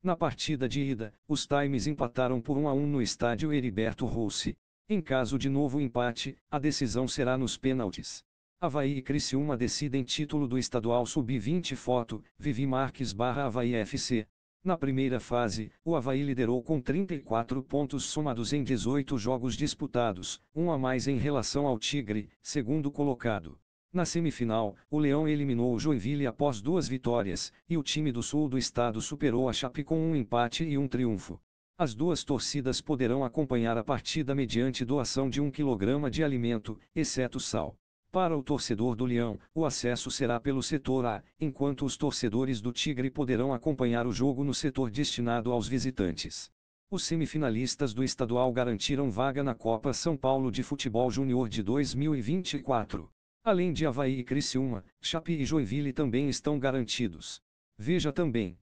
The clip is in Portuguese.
Na partida de ida, os times empataram por 1 a 1 no estádio Heriberto Rossi. Em caso de novo empate, a decisão será nos pênaltis. Havaí e Criciúma decidem título do estadual Sub-20 Foto, Vivi Marques barra Havaí FC. Na primeira fase, o Havaí liderou com 34 pontos somados em 18 jogos disputados, um a mais em relação ao Tigre, segundo colocado. Na semifinal, o Leão eliminou o Joinville após duas vitórias, e o time do sul do estado superou a Chape com um empate e um triunfo. As duas torcidas poderão acompanhar a partida mediante doação de um quilograma de alimento, exceto sal. Para o torcedor do Leão, o acesso será pelo setor A, enquanto os torcedores do Tigre poderão acompanhar o jogo no setor destinado aos visitantes. Os semifinalistas do estadual garantiram vaga na Copa São Paulo de Futebol Júnior de 2024. Além de Havaí e Criciúma, Chapi e Joinville também estão garantidos. Veja também.